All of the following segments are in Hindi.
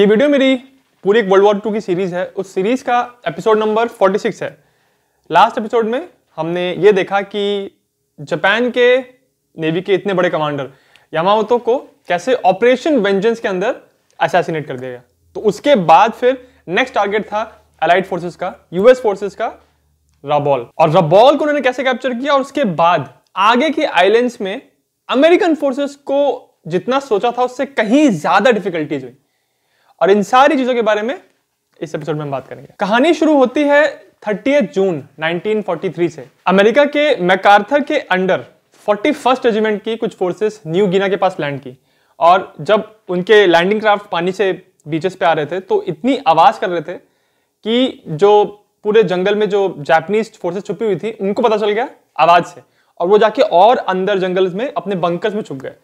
ये वीडियो मेरी पूरी एक वर्ल्ड वॉर टू की सीरीज है उस सीरीज का एपिसोड नंबर 46 है लास्ट एपिसोड में हमने ये देखा कि जापान के नेवी के इतने बड़े कमांडर यमावतो को कैसे ऑपरेशन वेंजेंस के अंदर असैसिनेट कर दिया तो उसके बाद फिर नेक्स्ट टारगेट था अलाइड फोर्सेस का यूएस फोर्सेस का रबॉल और रबॉल को उन्होंने कैसे कैप्चर किया और उसके बाद आगे के आइलैंड्स में अमेरिकन फोर्सेस को जितना सोचा था उससे कहीं ज्यादा डिफिकल्टीज हुई और इन सारी चीजों के बारे में इस एपिसोड में हम बात करेंगे कहानी शुरू होती है थर्टी जून 1943 से अमेरिका के मैकार्थर के अंडर फोर्टी फर्स्ट रेजिमेंट की कुछ फोर्सेस न्यू गिना के पास लैंड की और जब उनके लैंडिंग क्राफ्ट पानी से बीचेस पे आ रहे थे तो इतनी आवाज़ कर रहे थे कि जो पूरे जंगल में जो जापानीज फोर्सेस छुपी हुई थी उनको पता चल गया आवाज़ से और वो जाके और अंदर जंगल में अपने बंकर्स में छुप गए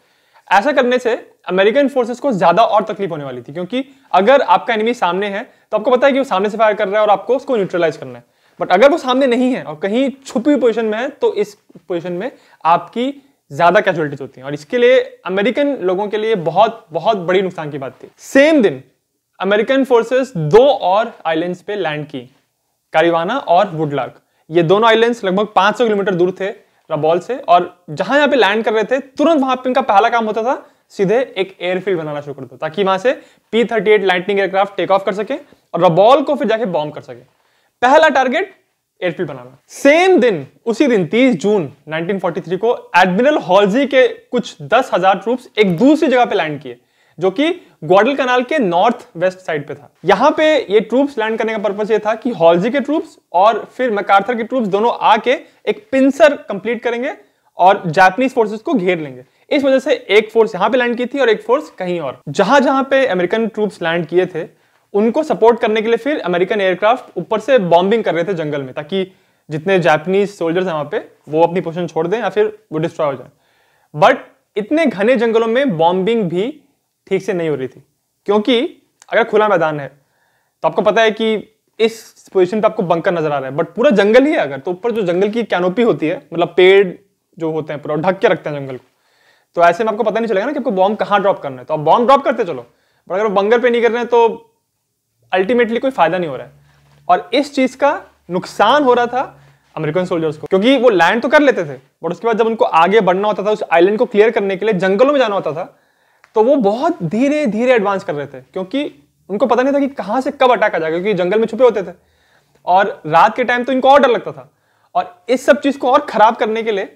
ऐसा करने से अमेरिकन फोर्सेस को ज्यादा और तकलीफ होने वाली थी क्योंकि अगर आपका एनिमी सामने है तो आपको पता है कि वो सामने से फायर कर रहा है और आपको उसको न्यूट्रलाइज करना है बट अगर वो सामने नहीं है और कहीं छुपी हुई पोजिशन में है तो इस पोजिशन में आपकी ज्यादा कैजुअलिटीज होती हैं और इसके लिए अमेरिकन लोगों के लिए बहुत बहुत बड़ी नुकसान की बात थी सेम दिन अमेरिकन फोर्सेस दो और आइलैंड्स पे लैंड की कारिवाना और वुडलाक ये दोनों आइलैंड्स लगभग 500 किलोमीटर दूर थे रबॉल से और जहां यहाँ पे लैंड कर रहे थे तुरंत वहां पे इनका पहला काम होता था सीधे एक एयरफील्ड बनाना शुरू कर दो ताकि वहां से P thirty eight Lightning aircraft take off कर सके और रबॉल को फिर जाके बॉम्ब कर सके पहला टारगेट एयरफील्ड बनाना सेम दिन उसी दिन 30 जून 1943 को एडमिरल हॉलजी के कुछ दस हजार ट्रूप एक दूसरी जगह पे लैंड किए जो कि ग्वाडल कनाल के नॉर्थ वेस्ट साइड पे था यहाँ पे ये ट्रूप्स लैंड करने का पर्पज ये था कि हॉल्जी के ट्रूप्स और फिर मैकार्थर के ट्रूप्स दोनों आके एक पिंसर कंप्लीट करेंगे और जापानीज फोर्सेस को घेर लेंगे इस वजह से एक फोर्स यहाँ पे लैंड की थी और एक फोर्स कहीं और जहां जहां पे अमेरिकन ट्रूप्स लैंड किए थे उनको सपोर्ट करने के लिए फिर अमेरिकन एयरक्राफ्ट ऊपर से बॉम्बिंग कर रहे थे जंगल में ताकि जितने जापानीज सोल्जर्स हैं वहां पे वो अपनी पोजिशन छोड़ दें या फिर वो डिस्ट्रॉय हो जाए बट इतने घने जंगलों में बॉम्बिंग भी ठीक से नहीं हो रही थी क्योंकि अगर खुला मैदान है तो आपको पता है कि इस पोजीशन पे आपको बंकर नजर आ रहा है बट पूरा जंगल ही है अगर तो ऊपर जो जंगल की कैनोपी होती है मतलब पेड़ जो होते हैं पूरा ढक के रखते हैं जंगल को तो ऐसे में आपको पता नहीं चलेगा ना कि आपको बॉम्ब कहाँ ड्रॉप करना है तो आप बॉम्ब ड्रॉप करते चलो बट अगर बंकर पे नहीं कर रहे हैं तो अल्टीमेटली कोई फायदा नहीं हो रहा है और इस चीज का नुकसान हो रहा था अमेरिकन सोल्जर्स को क्योंकि वो लैंड तो कर लेते थे बट उसके बाद जब उनको आगे बढ़ना होता था उस आइलैंड को क्लियर करने के लिए जंगलों में जाना होता था तो वो बहुत धीरे धीरे एडवांस कर रहे थे क्योंकि उनको पता नहीं था कि कहां से कब अटैक आ जाएगा क्योंकि जंगल में छुपे होते थे और रात के टाइम तो इनको और डर लगता था और इस सब चीज़ को और ख़राब करने के लिए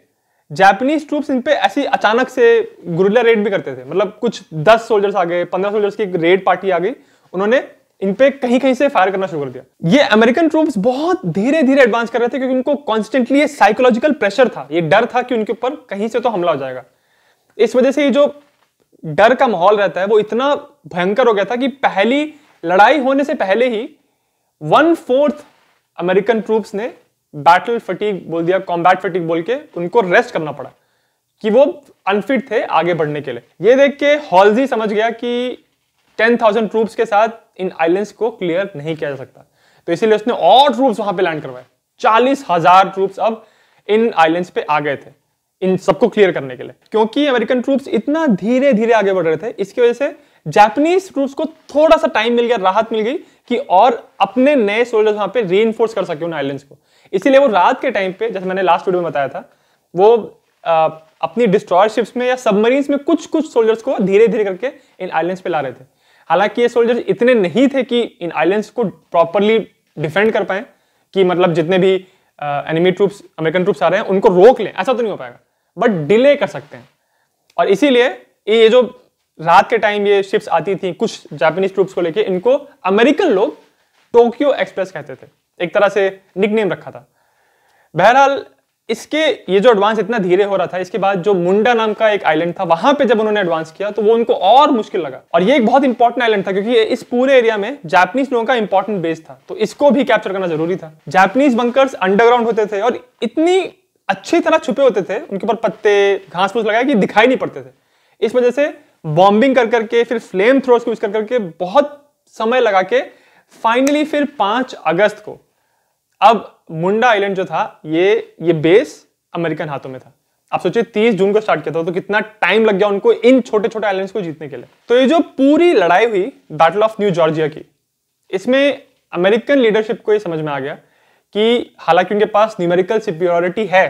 जापानीज ट्रूप्स इन पे ऐसी अचानक से गुरुला रेड भी करते थे मतलब कुछ दस सोल्जर्स आ गए पंद्रह सोल्जर्स की एक रेड पार्टी आ गई उन्होंने इन पे कहीं कहीं से फायर करना शुरू कर दिया ये अमेरिकन ट्रूप्स बहुत धीरे धीरे एडवांस कर रहे थे क्योंकि उनको कॉन्स्टेंटली ये साइकोलॉजिकल प्रेशर था ये डर था कि उनके ऊपर कहीं से तो हमला हो जाएगा इस वजह से ये जो डर का माहौल रहता है वो इतना भयंकर हो गया था कि पहली लड़ाई होने से पहले ही वन फोर्थ अमेरिकन ट्रूप्स ने बैटल फटीक बोल दिया कॉम्बैट फटीक बोल के उनको रेस्ट करना पड़ा कि वो अनफिट थे आगे बढ़ने के लिए ये देख के हॉल्जी समझ गया कि 10,000 ट्रूप्स के साथ इन आइलैंड्स को क्लियर नहीं किया जा सकता तो इसीलिए उसने और ट्रूप्स वहां पे लैंड करवाए चालीस हजार ट्रूप्स अब इन आइलैंड्स पे आ गए थे इन सबको क्लियर करने के लिए क्योंकि अमेरिकन ट्रूप्स इतना धीरे धीरे आगे बढ़ रहे थे इसकी वजह से जापानीज ट्रूप्स को थोड़ा सा टाइम मिल गया राहत मिल गई कि और अपने नए सोल्जर्स वहां पे री कर सके उन आईलैंड को इसीलिए वो रात के टाइम पे जैसे मैंने लास्ट वीडियो में बताया था वो आ, अपनी डिस्ट्रॉय शिप्स में या सबमरीन्स में कुछ कुछ सोल्जर्स को धीरे धीरे करके इन आइलैंड्स पे ला रहे थे हालांकि ये सोल्जर्स इतने नहीं थे कि इन आइलैंड्स को प्रॉपरली डिफेंड कर पाए कि मतलब जितने भी एनिमी ट्रूप्स अमेरिकन ट्रूप्स आ रहे हैं उनको रोक लें ऐसा तो नहीं हो पाएगा बट डिले कर सकते हैं और इसीलिए ये जो रात के टाइम ये शिप्स आती थी कुछ जापानीज ट्रूप्स को लेके इनको अमेरिकन लोग टोक्यो एक्सप्रेस कहते थे एक तरह से निकनेम रखा था बहरहाल इसके ये जो एडवांस इतना धीरे हो रहा था इसके बाद जो मुंडा नाम का एक आइलैंड था वहां पे जब उन्होंने एडवांस किया तो वो उनको और मुश्किल लगा और ये एक बहुत इंपॉर्टेंट आइलैंड था क्योंकि इस पूरे एरिया में जापानीज लोगों का इंपॉर्टेंट बेस था तो इसको भी कैप्चर करना जरूरी था जापानीज बंकर्स अंडरग्राउंड होते थे और इतनी अच्छी तरह छुपे होते थे उनके ऊपर पत्ते घास फूस लगाए कि दिखाई नहीं पड़ते थे इस वजह से बॉम्बिंग कर करके फिर फ्लेम थ्रोज यूज कर करके बहुत समय लगा के फाइनली फिर पांच अगस्त को अब मुंडा आइलैंड जो था ये ये बेस अमेरिकन हाथों में था आप सोचिए 30 जून को स्टार्ट किया था तो कितना टाइम लग गया उनको इन छोटे छोटे आइलैंड्स को जीतने के लिए तो ये जो पूरी लड़ाई हुई बैटल ऑफ न्यू जॉर्जिया की इसमें अमेरिकन लीडरशिप को ये समझ में आ गया कि हालांकि उनके पास न्यूमेरिकल सिप्योरिटी है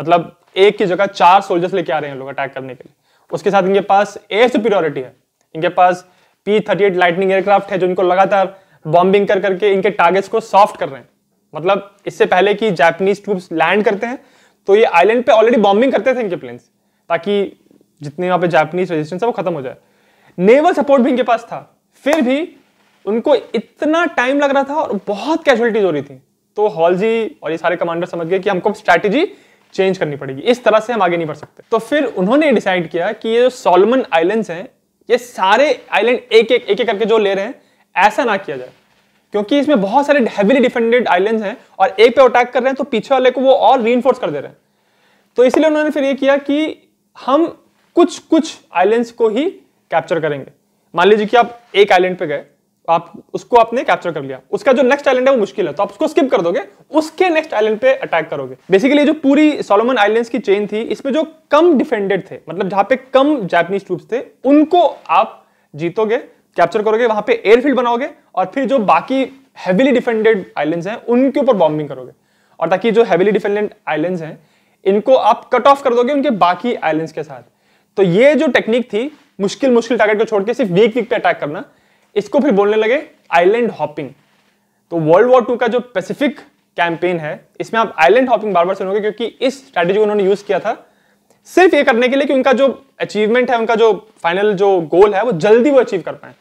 मतलब एक की जगह चार सोल्जर्स लेके आ रहे हैं लोग अटैक करने के लिए उसके साथ इनके पास एयर सुप्योरिटी है इनके पास P thirty eight Lightning aircraft है जो इनको लगातार बॉम्बिंग कर करके इनके टारगेट्स को सॉफ्ट कर रहे हैं मतलब इससे पहले कि जापानीज ट्रूप्स लैंड करते हैं तो ये आइलैंड पे ऑलरेडी बॉम्बिंग करते थे इनके प्लेन्स ताकि जितने वहां पे जापानीज रेजिस्टेंस है वो खत्म हो जाए नेवल सपोर्ट भी इनके पास था फिर भी उनको इतना टाइम लग रहा था और बहुत कैजुअलिटीज हो रही थी तो जी और ये सारे कमांडर समझ गए कि हमको स्ट्रैटेजी चेंज करनी पड़ेगी इस तरह से हम आगे नहीं बढ़ सकते तो फिर उन्होंने डिसाइड किया कि ये जो सोलमन आइलैंड्स हैं ये सारे आइलैंड एक एक एक एक करके जो ले रहे हैं ऐसा ना किया जाए क्योंकि इसमें बहुत सारे हैवीली डिफेंडेड आइलैंड्स हैं और एक पे अटैक कर रहे हैं तो पीछे वाले को वो और री कर दे रहे हैं तो इसलिए उन्होंने फिर ये किया कि हम कुछ कुछ आइलैंड्स को ही कैप्चर करेंगे मान लीजिए कि आप एक आइलैंड पे गए आप उसको आपने कैप्चर कर लिया उसका जो नेक्स्ट आइलैंड है वो मुश्किल है तो आप उसको स्किप कर दोगे उसके नेक्स्ट आइलैंड पे अटैक करोगे बेसिकली जो पूरी सोलोमन आइलैंड्स की चेन थी इसमें जो कम डिफेंडेड थे मतलब जहां पे कम जापानीज ट्रूप्स थे उनको आप जीतोगे कैप्चर करोगे वहां पे एयरफील्ड बनाओगे और फिर जो बाकी हैविली डिफेंडेड आइलैंड्स हैं उनके ऊपर बॉम्बिंग करोगे और ताकि जो हैविली डिफेंडेड आइलैंड्स हैं इनको आप कट ऑफ कर दोगे उनके बाकी आइलैंड्स के साथ तो ये जो टेक्निक थी मुश्किल मुश्किल टारगेट को छोड़ के सिर्फ वीक वीक पे अटैक करना इसको फिर बोलने लगे आइलैंड हॉपिंग तो वर्ल्ड वॉर टू का जो पैसिफिक कैंपेन है इसमें आप आइलैंड हॉपिंग बार बार सुनोगे क्योंकि इस स्ट्रैटेजी को उन्होंने यूज किया था सिर्फ ये करने के लिए कि उनका जो अचीवमेंट है उनका जो फाइनल जो गोल है वो जल्दी वो अचीव कर पाए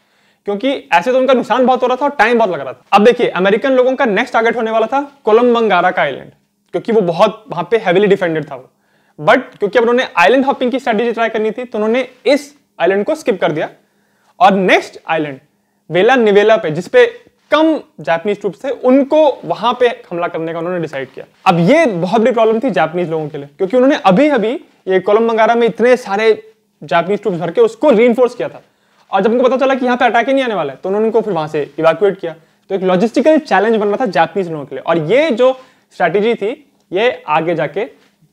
क्योंकि ऐसे तो उनका नुकसान बहुत हो रहा था और टाइम बहुत लग रहा था अब देखिए अमेरिकन लोगों का नेक्स्ट टारगेट होने वाला था कोलम्बंगारा का आइलैंड क्योंकि वो बहुत वहां पे हैविली डिफेंडेड था वो बट क्योंकि अब उन्होंने आइलैंड हॉपिंग की स्ट्रैटेजी ट्राई करनी थी तो उन्होंने इस आइलैंड को स्किप कर दिया और नेक्स्ट आइलैंड वेला निवेला पे जिसपे कम जापानीज ट्रूप थे उनको वहां पे हमला करने का उन्होंने डिसाइड किया अब ये बहुत बड़ी प्रॉब्लम थी जापानीज लोगों के लिए क्योंकि उन्होंने अभी अभी ये कोलम मंगारा में इतने सारे जापानीज ट्रुप भर के उसको री किया था और जब उनको पता चला कि यहाँ पे अटैक ही नहीं आने वाला है तो उन्होंने उनको फिर वहां से इवैक्यूएट किया तो एक लॉजिस्टिकल चैलेंज बन रहा था जापानीज लोगों के लिए और ये जो स्ट्रैटेजी थी ये आगे जाके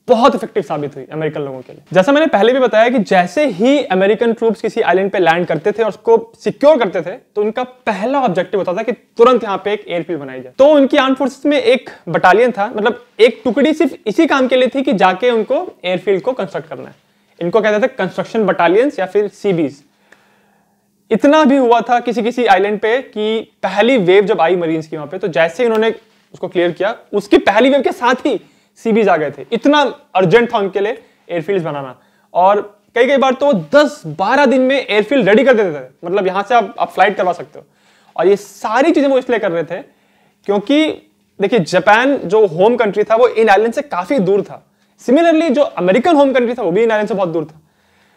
बहुत इफेक्टिव साबित हुई अमेरिकन लोगों के लिए जैसा मैंने पहले भी बताया कि जैसे ही अमेरिकन ट्रूप्स किसी आइलैंड पे लैंड करते थे और उसको सिक्योर करते थे तो उनका पहला ऑब्जेक्टिव होता था कि तुरंत यहाँ पे एक एयरफील्ड बनाई जाए तो उनकी आर्म फोर्सेस में एक बटालियन था मतलब एक टुकड़ी सिर्फ इसी काम के लिए थी कि जाके उनको एयरफील्ड को कंस्ट्रक्ट करना है इनको कहते थे कंस्ट्रक्शन बटालियंस या फिर सीबीज इतना भी हुआ था किसी किसी आइलैंड पे कि पहली वेव जब आई मरीन्स की वहां पे तो जैसे ही उन्होंने उसको क्लियर किया उसकी पहली वेव के साथ ही सीबीज आ गए थे इतना अर्जेंट था उनके लिए एयरफील्ड बनाना और कई कई बार तो 10-12 दिन में एयरफील्ड रेडी कर देते थे मतलब यहाँ से आप, आप फ्लाइट करवा सकते हो और ये सारी चीज़ें वो इसलिए कर रहे थे क्योंकि देखिए जापान जो होम कंट्री था वो इन आइलैंड से काफ़ी दूर था सिमिलरली जो अमेरिकन होम कंट्री था वो भी इन आइलैंड से बहुत दूर था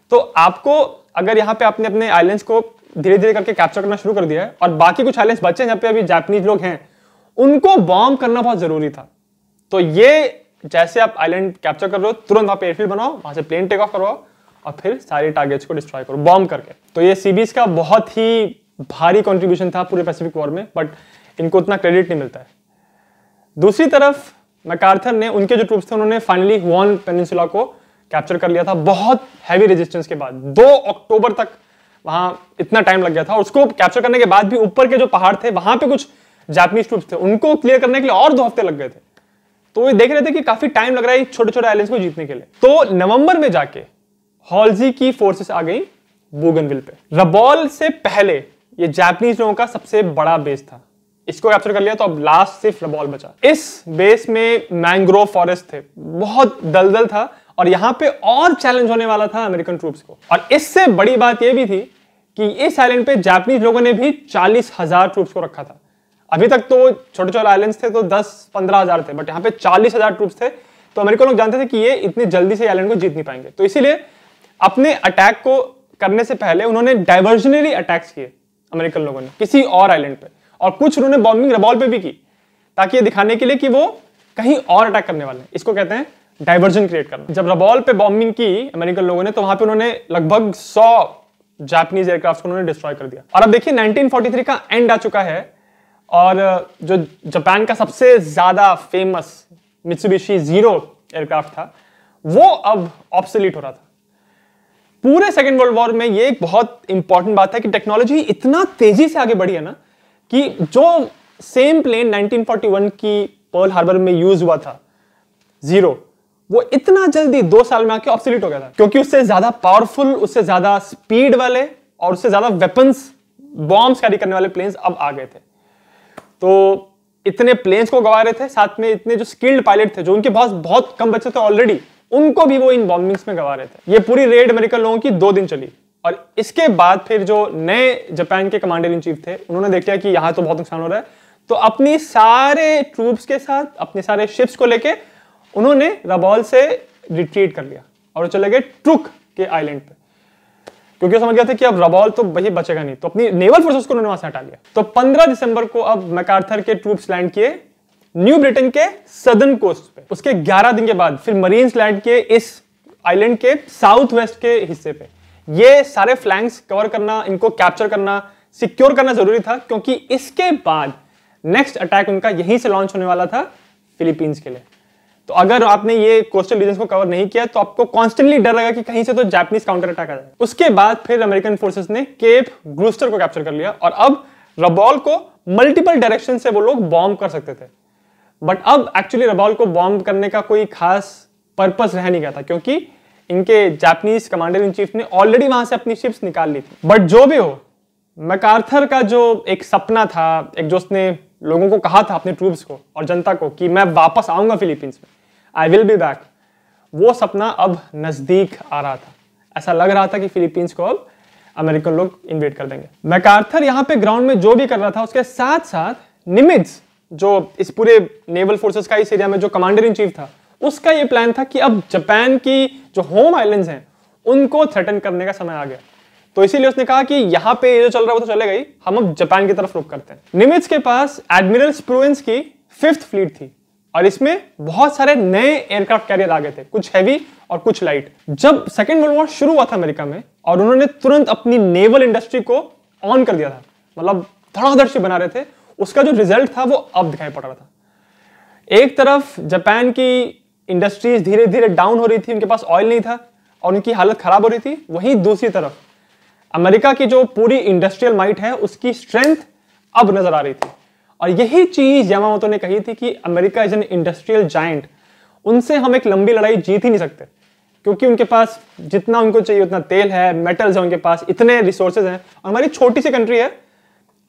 तो आपको अगर यहाँ पे आपने अपने आइलैंड्स को धीरे धीरे करके कैप्चर करना शुरू कर दिया है और बाकी कुछ आइलैंड्स बचे हैं जहाँ पे अभी जापानीज लोग हैं उनको बॉम्ब करना बहुत ज़रूरी था तो ये जैसे आप आइलैंड कैप्चर कर रहे हो तुरंत आप एयरफील्ड बनाओ वहां से प्लेन टेक ऑफ करवाओ और फिर सारे टारगेट्स को डिस्ट्रॉय करो बॉम्ब करके तो ये सीबीज का बहुत ही भारी कॉन्ट्रीब्यूशन था पूरे पैसिफिक वॉर में बट इनको उतना क्रेडिट नहीं मिलता है दूसरी तरफ मैकार्थर ने उनके जो ट्रूप्स थे उन्होंने फाइनली हुआन पेनिनसुला को कैप्चर कर लिया था बहुत हैवी रेजिस्टेंस के बाद दो अक्टूबर तक वहां इतना टाइम लग गया था और उसको कैप्चर करने के बाद भी ऊपर के जो पहाड़ थे वहां पे कुछ जापनीज ट्रूप्स थे उनको क्लियर करने के लिए और दो हफ्ते लग गए थे तो ये देख रहे थे कि काफी टाइम लग रहा है छोटे छोटे आइलैंड को जीतने के लिए तो नवंबर में जाके हॉल्जी की फोर्सेस आ गई बोगनविल पे रबॉल से पहले ये जापानीज लोगों का सबसे बड़ा बेस था इसको कैप्चर कर लिया तो अब लास्ट सिर्फ रबॉल बचा इस बेस में मैंग्रोव फॉरेस्ट थे बहुत दलदल था और यहां पे और चैलेंज होने वाला था अमेरिकन ट्रूप्स को और इससे बड़ी बात यह भी थी कि इस आइलैंड पे जापानीज लोगों ने भी चालीस हजार ट्रूप्स को रखा था अभी तक तो छोटे छोटे आइलैंड थे तो दस पंद्रह हजार थे बट यहाँ पे चालीस हजार ट्रूप थे तो अमेरिका लोग जानते थे कि ये इतनी जल्दी से आइलैंड को जीत नहीं पाएंगे तो इसीलिए अपने अटैक को करने से पहले उन्होंने डायवर्जनरी अटैक्स किए अमेरिकन लोगों ने किसी और आइलैंड पे और कुछ उन्होंने बॉम्बिंग रबॉल पे भी की ताकि ये दिखाने के लिए कि वो कहीं और अटैक करने वाले हैं इसको कहते हैं डायवर्जन क्रिएट करना जब रबॉल पे बॉम्बिंग की अमेरिकन लोगों ने तो वहां पे उन्होंने लगभग 100 जापानीज एयरक्राफ्ट को उन्होंने डिस्ट्रॉय कर दिया और अब देखिए 1943 का एंड आ चुका है और जो जापान का सबसे ज़्यादा फेमस मित्सुबिशी ज़ीरो एयरक्राफ्ट था वो अब ऑप्सिलीट हो रहा था पूरे सेकेंड वर्ल्ड वॉर में ये एक बहुत इंपॉर्टेंट बात है कि टेक्नोलॉजी इतना तेजी से आगे बढ़ी है ना कि जो सेम प्लेन 1941 की पर्ल हार्बर में यूज हुआ था जीरो वो इतना जल्दी दो साल में आके ऑप्सिलिट हो गया था क्योंकि उससे ज्यादा पावरफुल उससे ज्यादा स्पीड वाले और उससे ज्यादा वेपन्स बॉम्ब्स कैरी करने वाले प्लेन्स अब आ गए थे तो इतने प्लेन्स को गवा रहे थे साथ में इतने जो स्किल्ड पायलट थे जो उनके बहुत बहुत कम बच्चे थे ऑलरेडी उनको भी वो इन बॉम्बिंग्स में गवा रहे थे ये पूरी रेड अमेरिकन लोगों की दो दिन चली और इसके बाद फिर जो नए जापान के कमांडर इन चीफ थे उन्होंने देखा कि यहाँ तो बहुत नुकसान हो रहा है तो अपनी सारे ट्रूप्स के साथ अपने सारे शिप्स को लेके उन्होंने रबॉल से रिट्रीट कर लिया और चले गए ट्रुक के आइलैंड पर क्योंकि समझ गया था कि अब रबॉल तो वही बचेगा नहीं तो अपनी नेवल फोर्सेस को उन्होंने वहां से हटा लिया तो 15 दिसंबर को अब मैकार्थर के ट्रूप्स लैंड किए न्यू ब्रिटेन के सदर्न कोस्ट पे उसके 11 दिन के बाद फिर मरीन लैंड के इस आइलैंड के साउथ वेस्ट के हिस्से पे ये सारे फ्लैंक्स कवर करना इनको कैप्चर करना सिक्योर करना जरूरी था क्योंकि इसके बाद नेक्स्ट अटैक उनका यहीं से लॉन्च होने वाला था फिलीपींस के लिए तो अगर आपने ये कोस्टल रीजन को कवर नहीं किया तो आपको कॉन्स्टेंटली डर लगा कि कहीं से तो जापानीज काउंटर अटैक आ जाए उसके बाद फिर अमेरिकन फोर्सेस ने केप ग्रूस्टर को कैप्चर कर लिया और अब रबॉल को मल्टीपल डायरेक्शन से वो लोग बॉम्ब कर सकते थे बट अब एक्चुअली रबॉल को बॉम्ब करने का कोई खास पर्पज रह नहीं गया था क्योंकि इनके जापानीज कमांडर इन चीफ ने ऑलरेडी वहां से अपनी शिप्स निकाल ली थी बट जो भी हो मैकार्थर का जो एक सपना था एक जो उसने लोगों को कहा था अपने ट्रूप्स को और जनता को कि मैं वापस आऊंगा फिलीपींस में आई विल बी बैक वो सपना अब नज़दीक आ रहा था ऐसा लग रहा था कि फिलीपींस को अब अमेरिकन लोग इन्वेट कर देंगे मैकार्थर यहाँ पे ग्राउंड में जो भी कर रहा था उसके साथ साथ निमिज जो इस पूरे नेवल फोर्सेस का इस एरिया में जो कमांडर इन चीफ था उसका ये प्लान था कि अब जापान की जो होम आइलैंड्स हैं उनको थ्रेटन करने का समय आ गया तो इसीलिए उसने कहा कि यहाँ पे ये जो चल रहा है वो तो चले गई हम अब जापान की तरफ रुक करते हैं निमिज के पास एडमिरल स्प्रूएंस की फिफ्थ फ्लीट थी और इसमें बहुत सारे नए एयरक्राफ्ट कैरियर आ गए थे कुछ हैवी और कुछ लाइट जब सेकेंड वर्ल्ड वॉर शुरू हुआ था अमेरिका में और उन्होंने तुरंत अपनी नेवल इंडस्ट्री को ऑन कर दिया था मतलब धड़ाधड़ से बना रहे थे उसका जो रिजल्ट था वो अब दिखाई पड़ रहा था एक तरफ जापान की इंडस्ट्रीज धीरे धीरे डाउन हो रही थी उनके पास ऑयल नहीं था और उनकी हालत खराब हो रही थी वहीं दूसरी तरफ अमेरिका की जो पूरी इंडस्ट्रियल माइट है उसकी स्ट्रेंथ अब नजर आ रही थी और यही चीज यामामोतो ने कही थी कि America is an industrial giant उनसे हम एक लंबी लड़ाई जीत ही नहीं सकते क्योंकि उनके पास जितना उनको चाहिए उतना तेल है मेटल्स है उनके पास इतने रिसोर्सेज हैं और हमारी छोटी सी कंट्री है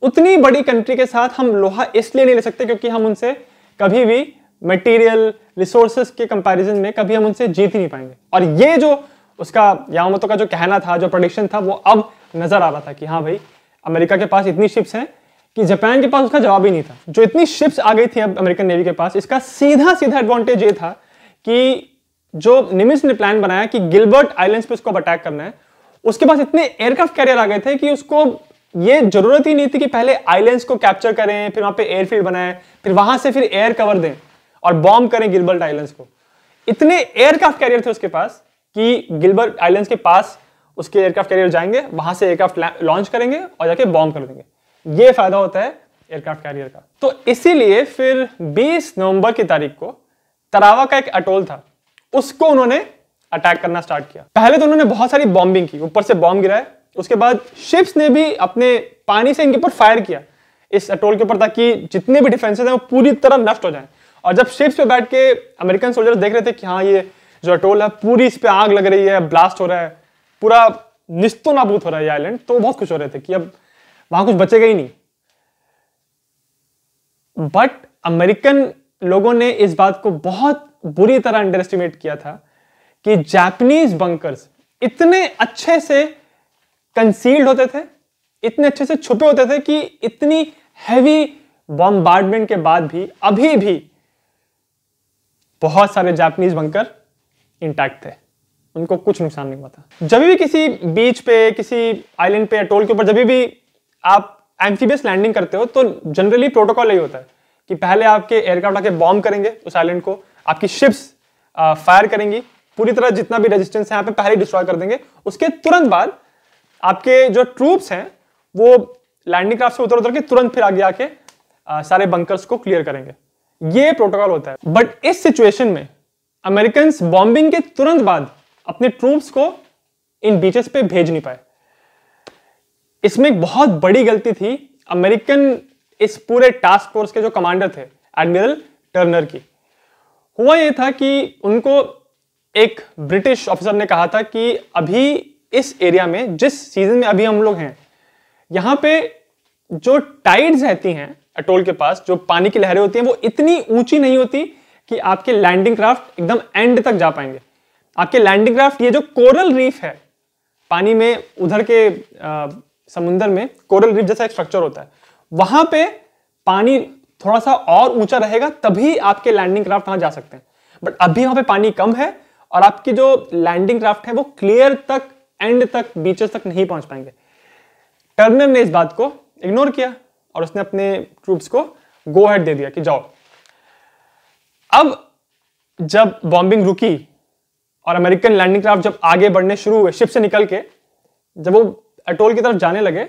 उतनी बड़ी कंट्री के साथ हम लोहा इसलिए नहीं ले सकते क्योंकि हम उनसे कभी भी मटेरियल रिसोर्सेज के कंपैरिजन में कभी हम उनसे जीत ही नहीं पाएंगे और ये जो उसका यामतों का जो कहना था जो प्रोडिक्शन था वो अब नजर आ रहा था कि हाँ भाई अमेरिका के पास इतनी शिप्स हैं कि जापान के पास उसका जवाब ही नहीं था जो इतनी शिप्स आ गई थी अब अमेरिकन नेवी के पास इसका सीधा सीधा एडवांटेज ये था कि जो निमिस ने प्लान बनाया कि गिलबर्ट आइलैंड्स पे उसको अटैक करना है उसके पास इतने एयरक्राफ्ट कैरियर आ गए थे कि उसको ये जरूरत ही नहीं थी कि पहले आइलैंड्स को कैप्चर करें फिर वहां पे एयरफील्ड बनाएं फिर वहां से फिर एयर कवर दें और बॉम्ब करें गिलबर्ट आइलैंड्स को इतने एयरक्राफ्ट कैरियर थे उसके पास कि गिलबर्ट आइलैंड्स के पास उसके एयरक्राफ्ट कैरियर जाएंगे वहां से एयरक्राफ्ट लॉन्च करेंगे और जाके बॉम्ब कर देंगे ये फायदा होता है एयरक्राफ्ट कैरियर का तो इसीलिए फिर 20 नवंबर की तारीख को तरावा का एक अटोल था उसको उन्होंने अटैक करना स्टार्ट किया पहले तो उन्होंने बहुत सारी बॉम्बिंग की ऊपर से बॉम्ब गिराए उसके बाद शिप्स ने भी अपने पानी से इनके ऊपर फायर किया इस अटोल के ऊपर ताकि जितने भी डिफेंसेज हैं वो पूरी तरह नष्ट हो जाए और जब शिप्स पे बैठ के अमेरिकन सोल्जर्स देख रहे थे कि हाँ ये जो अटोल है पूरी इस पर आग लग रही है ब्लास्ट हो रहा है पूरा निस्तो नाबूद हो रहा है आइलैंड तो बहुत खुश हो रहे थे कि अब वहां कुछ बचेगा ही नहीं बट अमेरिकन लोगों ने इस बात को बहुत बुरी तरह अंडर एस्टिमेट किया था कि जापानीज बंकर्स इतने अच्छे से कंसील्ड होते थे इतने अच्छे से छुपे होते थे कि इतनी हैवी बॉम्बार्डमेंट के बाद भी अभी भी बहुत सारे जापानीज बंकर इंटैक्ट थे उनको कुछ नुकसान नहीं हुआ था जब भी किसी बीच पे किसी आइलैंड पे या टोल के ऊपर जब भी आप एम्फीबियस लैंडिंग करते हो तो जनरली प्रोटोकॉल यही होता है कि पहले आपके एयरक्राफ्ट आके बॉम्ब करेंगे उस आइलैंड को आपकी शिप्स फायर करेंगी पूरी तरह जितना भी रेजिस्टेंस है यहाँ पे पहले डिस्ट्रॉय कर देंगे उसके तुरंत बाद आपके जो ट्रूप्स हैं वो लैंडिंग क्राफ्ट से उतर उतर के तुरंत फिर आगे आके सारे बंकर्स को क्लियर करेंगे ये प्रोटोकॉल होता है बट इस सिचुएशन में अमेरिकन बॉम्बिंग के तुरंत बाद अपने ट्रूप्स को इन बीचेस पे भेज नहीं पाए इसमें एक बहुत बड़ी गलती थी अमेरिकन इस पूरे टास्क फोर्स के जो कमांडर थे एडमिरल टर्नर की हुआ यह था कि उनको एक ब्रिटिश ऑफिसर ने कहा था कि अभी इस एरिया में जिस सीजन में अभी हम लोग हैं यहां पे जो टाइड्स रहती हैं अटोल के पास जो पानी की लहरें होती हैं वो इतनी ऊंची नहीं होती कि आपके लैंडिंग क्राफ्ट एकदम एंड तक जा पाएंगे आपके लैंडिंग क्राफ्ट ये जो कोरल रीफ है पानी में उधर के आ, समुद्र में कोरल रीफ जैसा एक स्ट्रक्चर होता है वहां पे पानी थोड़ा सा और ऊंचा रहेगा तभी आपके लैंडिंग क्राफ्ट वहां जा सकते हैं बट अभी वहां पे पानी कम है और आपकी जो लैंडिंग क्राफ्ट है वो क्लियर तक एंड तक बीचेस तक नहीं पहुंच पाएंगे टर्नर ने इस बात को इग्नोर किया और उसने अपने ट्रूप्स को गो हेड दे दिया कि जाओ अब जब बॉम्बिंग रुकी और अमेरिकन लैंडिंग क्राफ्ट जब आगे बढ़ने शुरू हुए शिप से निकल के जब वो अटोल की तरफ जाने लगे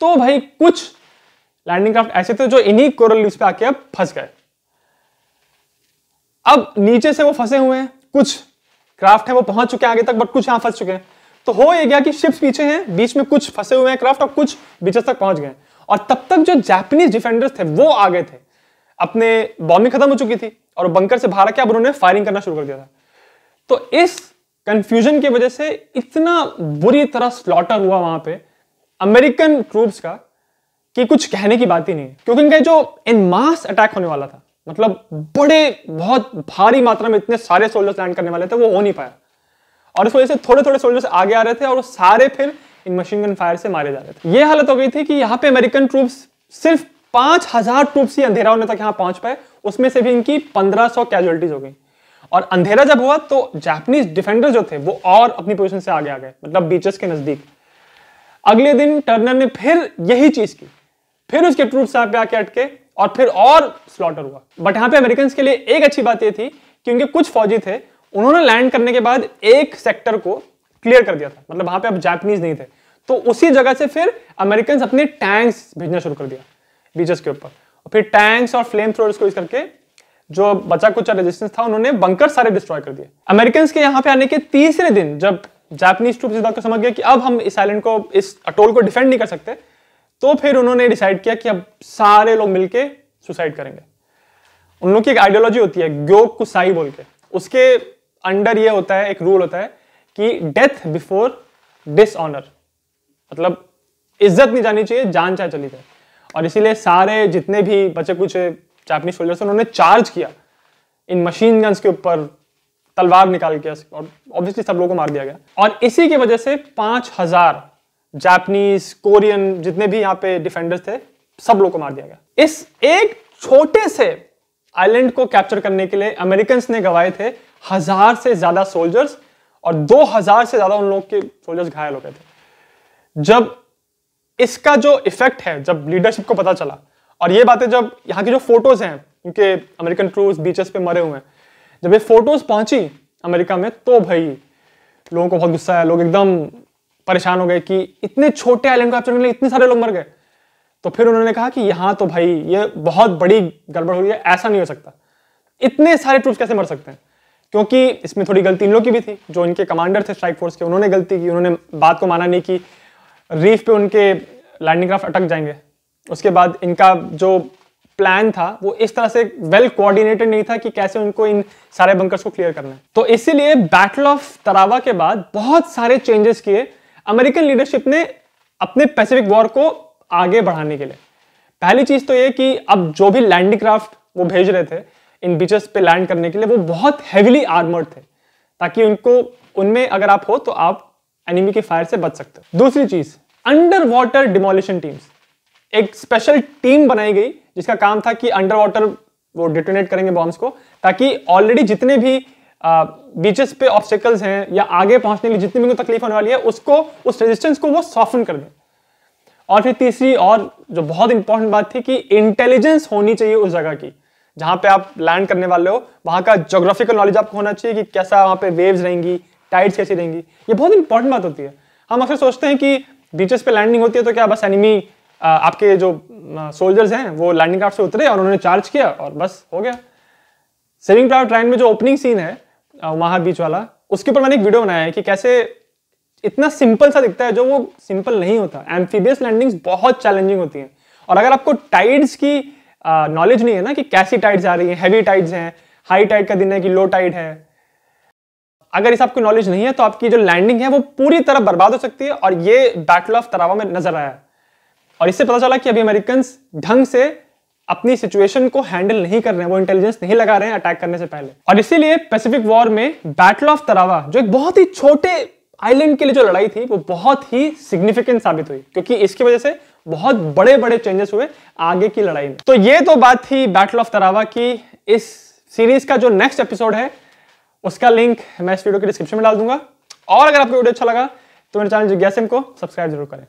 तो भाई कुछ लैंडिंग क्राफ्ट ऐसे थे जो इन्हीं कोरल लीव्स पे आके अब फंस गए अब नीचे से वो फंसे हुए हैं कुछ क्राफ्ट है वो पहुंच चुके हैं आगे तक बट कुछ यहां फंस चुके हैं तो हो ये गया कि शिप्स पीछे हैं बीच में कुछ फंसे हुए हैं क्राफ्ट और कुछ बीच तक पहुंच गए और तब तक जो जापानीज डिफेंडर्स थे वो आ गए थे अपने बॉम्बिंग खत्म हो चुकी थी और बंकर से बाहर क्या उन्होंने फायरिंग करना शुरू कर दिया था तो इस कंफ्यूजन की वजह से इतना बुरी तरह स्लॉटर हुआ वहां पे अमेरिकन ट्रूप्स का कि कुछ कहने की बात ही नहीं क्योंकि इनका जो इन मास अटैक होने वाला था मतलब बड़े बहुत भारी मात्रा में इतने सारे सोल्जर्स लैंड करने वाले थे वो हो नहीं पाया और इस वजह से थोड़े थोड़े सोल्जर्स आगे आ रहे थे और वो सारे फिर इन मशीन गन फायर से मारे जा रहे थे ये हालत हो गई थी कि यहाँ पे अमेरिकन ट्रूप्स सिर्फ पांच हजार ट्रूप्स ही अंधेरा होने तक यहाँ पहुंच पाए उसमें से भी इनकी पंद्रह सौ कैजुअलिटीज हो गई और अंधेरा जब हुआ तो जापानीज डिफेंडर जो थे वो और अपनी पोजिशन से आगे आ गए मतलब बीचेस के नजदीक अगले दिन टर्नर ने फिर यही चीज की फिर उसके ट्रूप्स यहाँ पे आके अटके और फिर और स्लॉटर हुआ बट यहां पे अमेरिकन के लिए एक अच्छी बात यह थी कि उनके कुछ फौजी थे उन्होंने लैंड करने के बाद एक सेक्टर को क्लियर कर दिया था मतलब वहां पे अब जापानीज नहीं थे तो उसी जगह से फिर अमेरिकन अपने टैंक्स भेजना शुरू कर दिया बीचेस के ऊपर फिर टैंक्स और फ्लेम थ्रोर्स को यूज करके जो बचा कुछ रेजिस्टेंस था उन्होंने बंकर सारे डिस्ट्रॉय कर दिए अमेरिकन के यहाँ पे आने के तीसरे दिन जब जापानीज ट्रूप इस बात को समझ गया कि अब हम इस आइलैंड को इस अटोल को डिफेंड नहीं कर सकते तो फिर उन्होंने डिसाइड किया कि अब सारे लोग मिलकर सुसाइड करेंगे उन लोग की एक आइडियोलॉजी होती है ग्यो कुसाई बोल के उसके अंडर ये होता है एक रूल होता है कि डेथ बिफोर डिसऑनर मतलब इज्जत नहीं जानी चाहिए जान चाहे चली जाए और इसीलिए सारे जितने भी बचे कुछ जापनीज सोल्जर्स उन्होंने चार्ज किया इन मशीन गन्स के ऊपर तलवार निकाल के और ऑब्वियसली सब लोगों को मार दिया गया और इसी की वजह से पांच हजार जापनीज कोरियन जितने भी यहाँ पे डिफेंडर्स थे सब लोगों को मार दिया गया इस एक छोटे से आइलैंड को कैप्चर करने के लिए अमेरिकन ने गवाए थे हजार से ज्यादा सोल्जर्स और दो हजार से ज्यादा उन लोग के सोल्जर्स घायल हो गए थे जब इसका जो इफेक्ट है जब लीडरशिप को पता चला और ये बातें जब यहाँ की जो फोटोज हैं उनके अमेरिकन ट्रूज बीचेस पे मरे हुए हैं जब ये फोटोज पहुंची अमेरिका में तो भाई लोगों को बहुत गुस्सा आया लोग एकदम परेशान हो गए कि इतने छोटे आइलैंड को कैप्चर करने इतने सारे लोग मर गए तो फिर उन्होंने कहा कि यहाँ तो भाई ये बहुत बड़ी गड़बड़ हुई है ऐसा नहीं हो सकता इतने सारे ट्रूप्स कैसे मर सकते हैं क्योंकि इसमें थोड़ी गलती इन लोग की भी थी जो इनके कमांडर थे स्ट्राइक फोर्स के उन्होंने गलती की उन्होंने बात को माना नहीं कि रीफ पे उनके लैंडिंग क्राफ्ट अटक जाएंगे उसके बाद इनका जो प्लान था वो इस तरह से वेल कोऑर्डिनेटेड नहीं था कि कैसे उनको इन सारे बंकर्स को क्लियर करना है तो इसीलिए बैटल ऑफ तरावा के बाद बहुत सारे चेंजेस किए अमेरिकन लीडरशिप ने अपने पैसिफिक वॉर को आगे बढ़ाने के लिए पहली चीज तो ये कि अब जो भी लैंडिंग क्राफ्ट वो भेज रहे थे इन बीचेस पे लैंड करने के लिए वो बहुत हैविली आर्मर्ड थे ताकि उनको उनमें अगर आप हो तो आप एनिमी के फायर से बच सकते हो दूसरी चीज अंडर वाटर डिमोलिशन टीम्स एक स्पेशल टीम बनाई गई जिसका काम था कि अंडर वाटर वो डिटोनेट करेंगे बॉम्ब्स को ताकि ऑलरेडी जितने भी बीचेस पे ऑब्स्टिकल्स हैं या आगे पहुंचने के लिए जितनी भी तकलीफ होने वाली है उसको उस रेजिस्टेंस को वो सॉफ्टन कर दें और फिर तीसरी और जो बहुत इंपॉर्टेंट बात थी कि इंटेलिजेंस होनी चाहिए उस जगह की जहां पे आप लैंड करने वाले हो वहां का जोग्राफिकल नॉलेज आपको होना चाहिए कि कैसा वहां पे वेव्स रहेंगी टाइड्स कैसी रहेंगी ये बहुत इंपॉर्टेंट बात होती है हम अक्सर सोचते हैं कि बीचेस पे लैंडिंग होती है तो क्या बस एनिमी आपके जो सोल्जर्स हैं वो लैंडिंग क्राफ्ट से उतरे और उन्होंने चार्ज किया और बस हो गया सेविंग प्राइवेट रायन में जो ओपनिंग सीन है वहाँ बीच वाला उसके ऊपर मैंने एक वीडियो बनाया है कि कैसे इतना सिंपल सा दिखता है जो वो सिंपल नहीं होता एम्फीबियस लैंडिंग्स बहुत चैलेंजिंग होती हैं और अगर आपको टाइड्स की नॉलेज नहीं है ना कि कैसी टाइड्स आ रही हैं हैवी टाइड्स हैं हाई टाइड का दिन है कि लो टाइड है अगर इस आपको नॉलेज नहीं है तो आपकी जो लैंडिंग है वो पूरी तरह बर्बाद हो सकती है और ये बैटल ऑफ तरावा में नजर आया और इससे पता चला कि अभी अमेरिकन ढंग से अपनी सिचुएशन को हैंडल नहीं कर रहे हैं वो इंटेलिजेंस नहीं लगा रहे हैं अटैक करने से पहले और इसीलिए पैसिफिक वॉर में बैटल ऑफ तरावा जो एक बहुत ही छोटे आइलैंड के लिए जो लड़ाई थी वो बहुत ही सिग्निफिकेंट साबित हुई क्योंकि इसकी वजह से बहुत बड़े बड़े चेंजेस हुए आगे की लड़ाई में तो ये तो बात थी बैटल ऑफ तरावा की इस सीरीज का जो नेक्स्ट एपिसोड है उसका लिंक मैं इस वीडियो के डिस्क्रिप्शन में डाल दूंगा और अगर आपको वीडियो अच्छा लगा तो मेरे चैनल जिज्ञासन को सब्सक्राइब जरूर करें